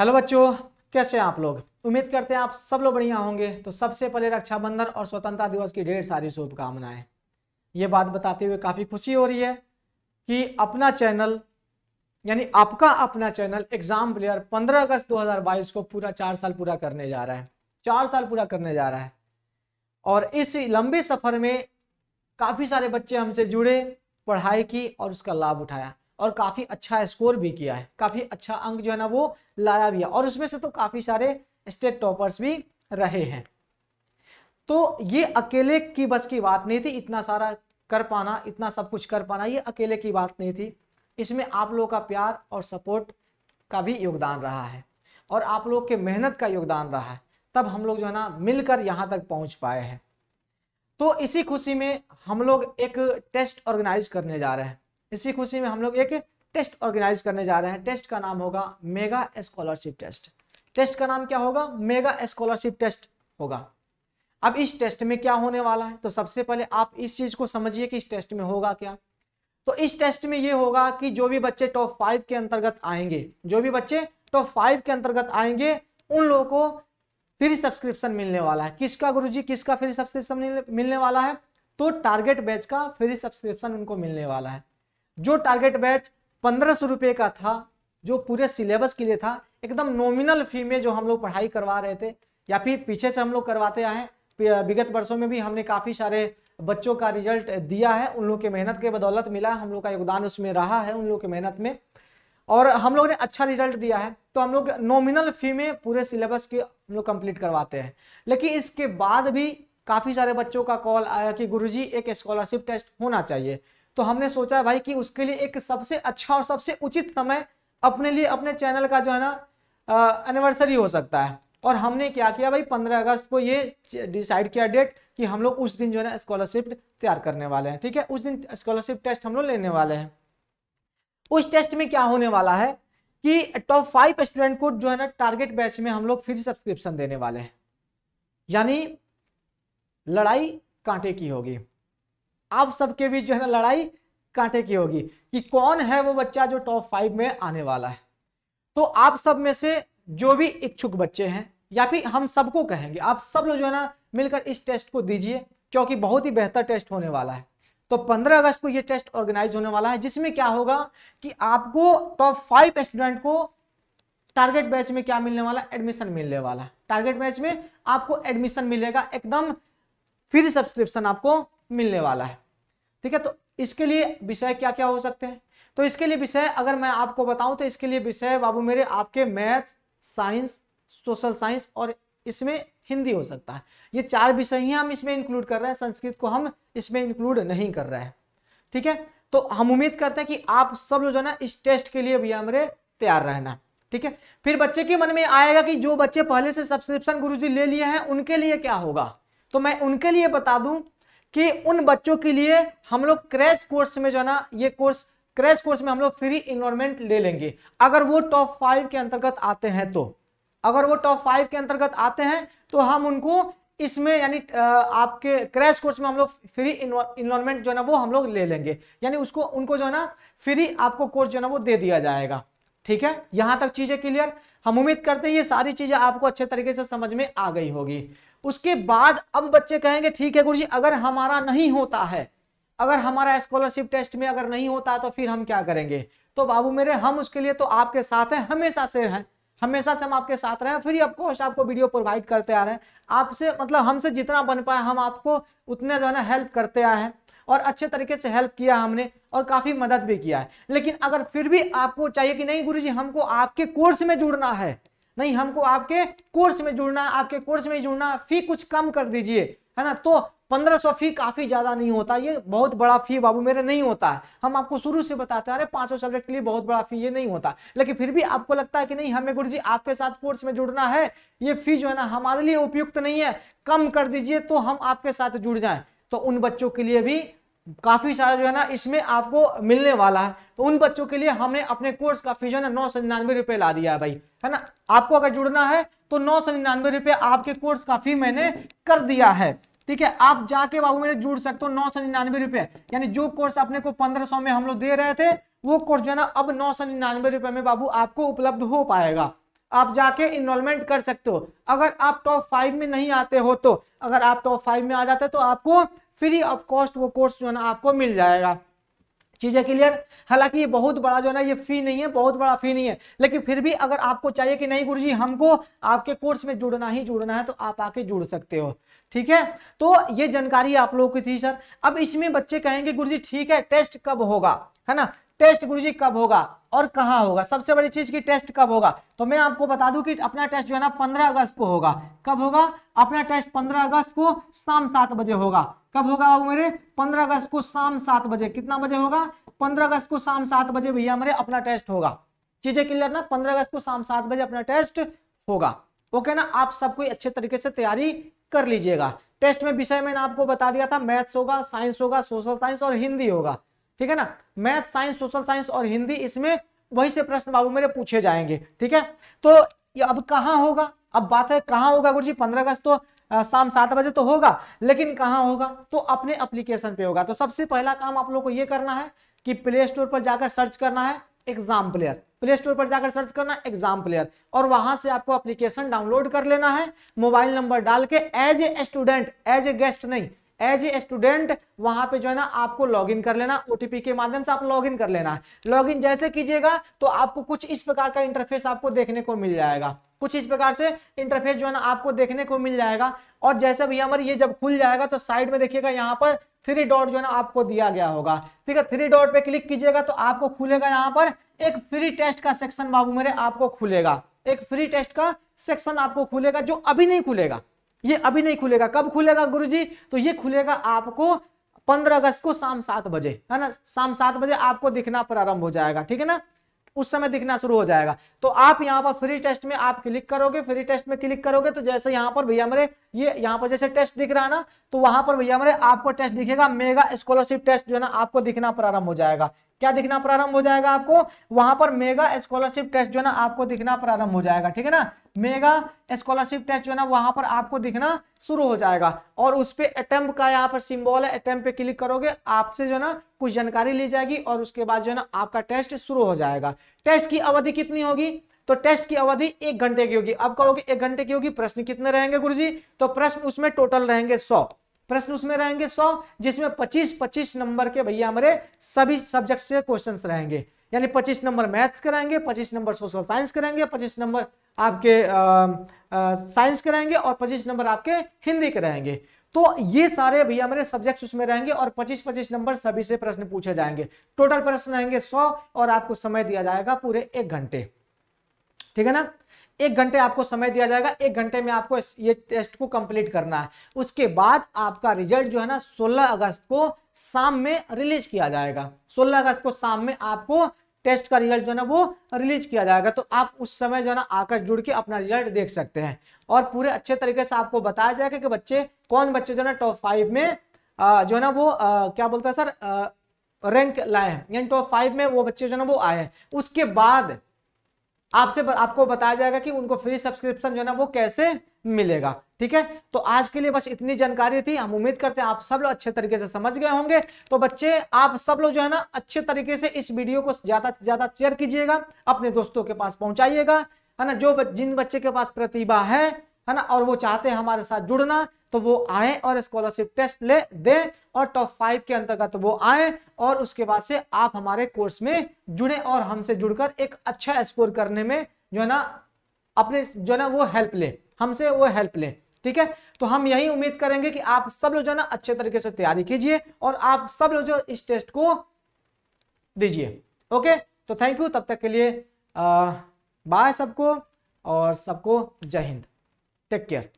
Hello बच्चों कैसे हैं आप लोग उम्मीद करते हैं आप सब लोग बढ़िया होंगे तो सबसे पहले रक्षाबंधन और स्वतंत्रता दिवस की ढेर सारी शुभकामनाएं ये बात बताते हुए काफ़ी खुशी हो रही है कि अपना चैनल यानी आपका अपना चैनल एग्जाम प्लेयर 15 अगस्त 2022 को पूरा चार साल पूरा करने जा रहा है चार साल पूरा करने जा रहा है और इस लंबे सफ़र में काफ़ी सारे बच्चे हमसे जुड़े पढ़ाई की और उसका लाभ उठाया और काफ़ी अच्छा स्कोर भी किया है काफ़ी अच्छा अंक जो है ना वो लाया भी है और उसमें से तो काफ़ी सारे स्टेट टॉपर्स भी रहे हैं तो ये अकेले की बस की बात नहीं थी इतना सारा कर पाना इतना सब कुछ कर पाना ये अकेले की बात नहीं थी इसमें आप लोगों का प्यार और सपोर्ट का भी योगदान रहा है और आप लोग के मेहनत का योगदान रहा है तब हम लोग जो है ना मिलकर यहाँ तक पहुँच पाए हैं तो इसी खुशी में हम लोग एक टेस्ट ऑर्गेनाइज करने जा रहे हैं इसी खुशी में हम लोग एक टेस्ट ऑर्गेनाइज करने जा रहे हैं टेस्ट का नाम होगा मेगा स्कॉलरशिप टेस्ट टेस्ट का नाम क्या होगा मेगा स्कॉलरशिप टेस्ट होगा अब इस टेस्ट में क्या होने वाला है तो सबसे पहले आप इस चीज को समझिए कि इस टेस्ट में होगा क्या तो इस टेस्ट में ये होगा कि जो भी बच्चे टॉप फाइव के अंतर्गत आएंगे जो भी बच्चे टॉप फाइव के अंतर्गत आएंगे उन लोगों को फ्री सब्सक्रिप्शन मिलने वाला है किसका गुरु जी किसका फ्री सब्सक्रिप्शन मिलने वाला है तो टारगेट बैच का फ्री सब्सक्रिप्शन उनको मिलने वाला है जो टारगेट बैच पंद्रह सौ रुपये का था जो पूरे सिलेबस के लिए था एकदम नॉमिनल फी में जो हम लोग पढ़ाई करवा रहे थे या फिर पीछे से हम लोग करवाते आए हैं विगत वर्षों में भी हमने काफ़ी सारे बच्चों का रिजल्ट दिया है उन लोग के मेहनत के बदौलत मिला हम लोग का योगदान उसमें रहा है उन लोग के मेहनत में और हम लोग ने अच्छा रिजल्ट दिया है तो हम लोग नॉमिनल फी में पूरे सिलेबस के हम लोग कंप्लीट करवाते हैं लेकिन इसके बाद भी काफ़ी सारे बच्चों का कॉल आया कि गुरुजी एक स्कॉलरशिप टेस्ट होना चाहिए तो हमने सोचा भाई कि उसके लिए एक सबसे अच्छा और सबसे उचित समय अपने लिए अपने चैनल का जो है ना एनिवर्सरी हो सकता है और हमने क्या किया भाई पंद्रह अगस्त को ये डिसाइड किया डेट कि हम लोग उस दिन जो है ना स्कॉलरशिप तैयार करने वाले हैं ठीक है उस दिन स्कॉलरशिप टेस्ट हम लोग लेने वाले हैं उस टेस्ट में क्या होने वाला है कि टॉप फाइव स्टूडेंट को जो है ना टारगेट बैच में हम लोग फ्री सब्सक्रिप्शन देने वाले हैं यानी लड़ाई कांटे की होगी आप सबके बीच जो है ना लड़ाई कांटे की होगी कि कौन है वो बच्चा जो टॉप फाइव में आने वाला है तो आप सब में से जो भी इच्छुक बच्चे हैं या फिर हम सबको कहेंगे आप सब लोग जो है ना मिलकर इस टेस्ट को दीजिए क्योंकि बहुत ही बेहतर टेस्ट होने वाला है तो 15 अगस्त को ये टेस्ट ऑर्गेनाइज होने वाला है जिसमें क्या होगा कि आपको टॉप फाइव स्टूडेंट को टारगेट बैच में क्या मिलने वाला एडमिशन मिलने वाला टारगेट बैच में आपको एडमिशन मिलेगा एकदम फ्री सब्सक्रिप्शन आपको मिलने वाला है ठीक है तो इसके लिए विषय क्या क्या हो सकते हैं तो इसके लिए विषय अगर मैं आपको बताऊं तो इसके लिए विषय बाबू मेरे आपके मैथ साइंस सोशल साइंस और इसमें हिंदी हो सकता है ये चार विषय ही हम इसमें इंक्लूड कर रहे हैं संस्कृत को हम इसमें इंक्लूड नहीं कर रहे हैं ठीक है तो हम उम्मीद करते हैं कि आप सब लोग जो है ना इस टेस्ट के लिए भी हमारे तैयार रहना ठीक है फिर बच्चे के मन में आएगा कि जो बच्चे पहले से सब्सक्रिप्शन गुरुजी ले लिए हैं उनके लिए क्या होगा तो मैं उनके लिए बता दूं कि उन बच्चों के लिए हम लोग क्रैश कोर्स में जो है ना ये कोर्स क्रैश कोर्स में हम लोग फ्री इन्वायरमेंट ले लेंगे अगर वो टॉप फाइव के अंतर्गत आते हैं तो अगर वो टॉप फाइव के अंतर्गत आते हैं तो हम उनको इसमें यानी आपके क्रैश कोर्स में हम लोग फ्री इन्वायरमेंट जो है ना वो हम लोग ले लेंगे यानी उसको उनको जो है ना फ्री आपको कोर्स जो है ना वो दे दिया जाएगा ठीक है यहां तक चीजें क्लियर हम उम्मीद करते हैं ये सारी चीजें आपको अच्छे तरीके से समझ में आ गई होगी उसके बाद अब बच्चे कहेंगे ठीक है गुरु जी अगर हमारा नहीं होता है अगर हमारा स्कॉलरशिप टेस्ट में अगर नहीं होता तो फिर हम क्या करेंगे तो बाबू मेरे हम उसके लिए तो आपके साथ हैं हमेशा से हैं हमेशा से हम आपके साथ रहे हैं फिर ऑफकोर्स आपको वीडियो प्रोवाइड करते आ रहे हैं आपसे मतलब हमसे जितना बन पाए हम आपको उतना जो है ना हेल्प करते आए हैं और अच्छे तरीके से हेल्प किया हमने और काफ़ी मदद भी किया है लेकिन अगर फिर भी आपको चाहिए कि नहीं गुरु जी हमको आपके कोर्स में जुड़ना है नहीं हमको आपके कोर्स में जुड़ना आपके कोर्स में जुड़ना फी कुछ कम कर दीजिए है ना तो पंद्रह सौ फी काफी ज्यादा नहीं होता ये बहुत बड़ा फी बाबू मेरे नहीं होता है हम आपको शुरू से बताते हैं अरे पांचों सब्जेक्ट के लिए बहुत बड़ा फी ये नहीं होता लेकिन फिर भी आपको लगता है कि नहीं हमें गुरु जी आपके साथ कोर्स में जुड़ना है ये फी जो है ना हमारे लिए उपयुक्त नहीं है कम कर दीजिए तो हम आपके साथ जुड़ जाए तो उन बच्चों के लिए भी काफ़ी सारा जो है ना इसमें आपको मिलने वाला है तो उन बच्चों के लिए हमने अपने कोर्स का फीस जो है ना नौ सौ निन्यानवे रुपए ला दिया है भाई है ना आपको अगर जुड़ना है तो नौ सौ निन्यानवे रुपए आपके कोर्स का फी मैंने कर दिया है ठीक है आप जाके बाबू मेरे जुड़ सकते हो नौ सौ निन्यानवे रुपए यानी जो कोर्स अपने को पंद्रह सौ में हम लोग दे रहे थे वो कोर्स जो है ना अब नौ सौ निन्यानवे रुपए में बाबू आपको उपलब्ध हो पाएगा आप जाके इनमेंट कर सकते हो अगर आप टॉप फाइव में नहीं आते हो तो अगर आप टॉप फाइव में आ जाते तो आपको फ्री ऑफ कॉस्ट वो कोर्स जो है ना आपको मिल जाएगा चीज़ें क्लियर हालांकि ये बहुत बड़ा जो है ना ये फी नहीं है बहुत बड़ा फी नहीं है लेकिन फिर भी अगर आपको चाहिए कि नहीं गुरुजी हमको आपके कोर्स में जुड़ना ही जुड़ना है तो आप आके जुड़ सकते हो ठीक है तो ये जानकारी आप लोगों की थी सर अब इसमें बच्चे कहेंगे गुरुजी ठीक है टेस्ट कब होगा है ना टेस्ट गुरु जी कब होगा और कहाँ होगा सबसे बड़ी चीज की टेस्ट कब होगा तो मैं आपको बता दूं कि अपना टेस्ट जो है ना 15 अगस्त को होगा कब होगा अपना टेस्ट 15 अगस्त को शाम सात बजे होगा कब होगा वो मेरे 15 अगस्त को शाम सात बजे कितना बजे होगा 15 अगस्त को शाम सात बजे भैया मेरे अपना टेस्ट होगा चीजें क्लियर ना पंद्रह अगस्त को शाम सात बजे अपना टेस्ट होगा ओके ना आप सबको अच्छे तरीके से तैयारी कर लीजिएगा टेस्ट में विषय मैंने आपको बता दिया था मैथ्स होगा साइंस होगा सोशल साइंस और हिंदी होगा ठीक है ना मैथ साइंस सोशल साइंस और हिंदी इसमें वही से प्रश्न बाबू मेरे पूछे जाएंगे ठीक है तो ये अब कहाँ होगा अब बात है कहाँ होगा गुरु जी पंद्रह अगस्त तो शाम सात बजे तो होगा लेकिन कहाँ होगा तो अपने एप्लीकेशन पे होगा तो सबसे पहला काम आप लोग को ये करना है कि प्ले स्टोर पर जाकर सर्च करना है एग्जाम प्लेयर प्ले स्टोर पर जाकर सर्च करना एग्जाम प्लेयर और वहां से आपको एप्लीकेशन डाउनलोड कर लेना है मोबाइल नंबर डाल के as a student as a guest नहीं एज ए स्टूडेंट वहां पे जो है ना आपको लॉगिन कर लेना ओटीपी के माध्यम से आप लॉगिन कर लेना लॉगिन जैसे कीजिएगा तो आपको कुछ इस प्रकार का इंटरफेस आपको देखने को मिल जाएगा कुछ इस प्रकार से इंटरफेस जो है ना आपको देखने को मिल जाएगा और जैसे भैया हमारे ये जब खुल जाएगा तो साइड में देखिएगा यहाँ पर थ्री डॉट जो है ना आपको दिया गया होगा ठीक है थ्री डॉट पे क्लिक कीजिएगा तो आपको खुलेगा यहाँ पर एक फ्री टेस्ट का सेक्शन बाबू मेरे आपको खुलेगा एक फ्री टेस्ट का सेक्शन आपको खुलेगा जो अभी नहीं खुलेगा ये अभी नहीं खुलेगा कब खुलेगा गुरुजी तो ये खुलेगा आपको 15 अगस्त को शाम सात बजे है ना शाम सात बजे आपको दिखना प्रारंभ हो जाएगा ठीक है ना उस समय दिखना शुरू हो जाएगा तो आप यहाँ पर फ्री टेस्ट में आप क्लिक करोगे फ्री टेस्ट में क्लिक करोगे तो जैसे यहाँ पर भैया मेरे ये यहाँ पर जैसे टेस्ट दिख रहा है ना तो वहां पर भैया मेरे आपको टेस्ट दिखेगा मेगा स्कॉलरशिप टेस्ट जो है ना आपको दिखना प्रारंभ हो जाएगा क्या दिखना प्रारंभ हो जाएगा आपको वहां पर मेगा स्कॉलरशिप टेस्ट जो है ना आपको दिखना प्रारंभ हो जाएगा ठीक है ना मेगा स्कॉलरशिप टेस्ट जो है ना वहां पर आपको दिखना शुरू हो जाएगा और उस पर अटेम्प का यहाँ पर सिंबल है अटेम्प पे क्लिक करोगे आपसे जो है ना कुछ जानकारी ली जाएगी और उसके बाद जो है ना आपका टेस्ट शुरू हो जाएगा टेस्ट की अवधि कितनी होगी तो टेस्ट की अवधि एक घंटे की होगी अब कहोगे एक घंटे की होगी प्रश्न कितने रहेंगे गुरु जी तो प्रश्न उसमें टोटल रहेंगे सौ प्रश्न उसमें रहेंगे सौ जिसमें पच्चीस पच्चीस नंबर के भैया हमारे सभी सब्जेक्ट से क्वेश्चन रहेंगे यानी पच्चीस नंबर मैथ्स कराएंगे पच्चीस नंबर सोशल साइंस कराएंगे पच्चीस नंबर आपके साइंस कराएंगे और पच्चीस नंबर आपके हिंदी कराएंगे तो ये सारे भैया हमारे सब्जेक्ट्स उसमें रहेंगे और 25-25 नंबर सभी से प्रश्न पूछे जाएंगे टोटल प्रश्न रहेंगे 100 और आपको समय दिया जाएगा पूरे एक घंटे ठीक है ना एक घंटे आपको समय दिया जाएगा एक घंटे में आपको ये टेस्ट को कंप्लीट करना है उसके बाद आपका रिजल्ट जो है ना 16 अगस्त को शाम में रिलीज किया जाएगा 16 अगस्त को शाम में आपको टेस्ट का रिजल्ट जो है ना वो रिलीज किया जाएगा तो आप उस समय जो है ना आकर जुड़ के अपना रिजल्ट देख सकते हैं और पूरे अच्छे तरीके से आपको बताया जाएगा कि बच्चे कौन बच्चे जो है ना टॉप फाइव में जो है ना वो क्या बोलता है सर रैंक लाए हैं यानी टॉप फाइव में वो बच्चे जो है ना वो आए हैं उसके बाद आपसे आपको बताया जाएगा कि उनको फ्री सब्सक्रिप्शन जो है ना वो कैसे मिलेगा ठीक है तो आज के लिए बस इतनी जानकारी थी हम उम्मीद करते हैं आप सब लोग अच्छे तरीके से समझ गए होंगे तो बच्चे आप सब लोग जो है ना अच्छे तरीके से इस वीडियो को ज्यादा से ज्यादा शेयर कीजिएगा अपने दोस्तों के पास पहुंचाइएगा है ना जो जिन बच्चे के पास प्रतिभा है है ना और वो चाहते हैं हमारे साथ जुड़ना तो वो आए और स्कॉलरशिप टेस्ट ले दे और टॉप फाइव के अंतर्गत तो वो आए और उसके बाद से आप हमारे कोर्स में जुड़े और हमसे जुड़कर एक अच्छा स्कोर करने में जो है ना अपने जो है ना वो हेल्प लें हमसे वो हेल्प लें ठीक है तो हम यही उम्मीद करेंगे कि आप सब लोग जो है ना अच्छे तरीके से तैयारी कीजिए और आप सब लोग जो इस टेस्ट को दीजिए ओके तो थैंक यू तब तक के लिए बाय सबको और सबको जय हिंद Take care.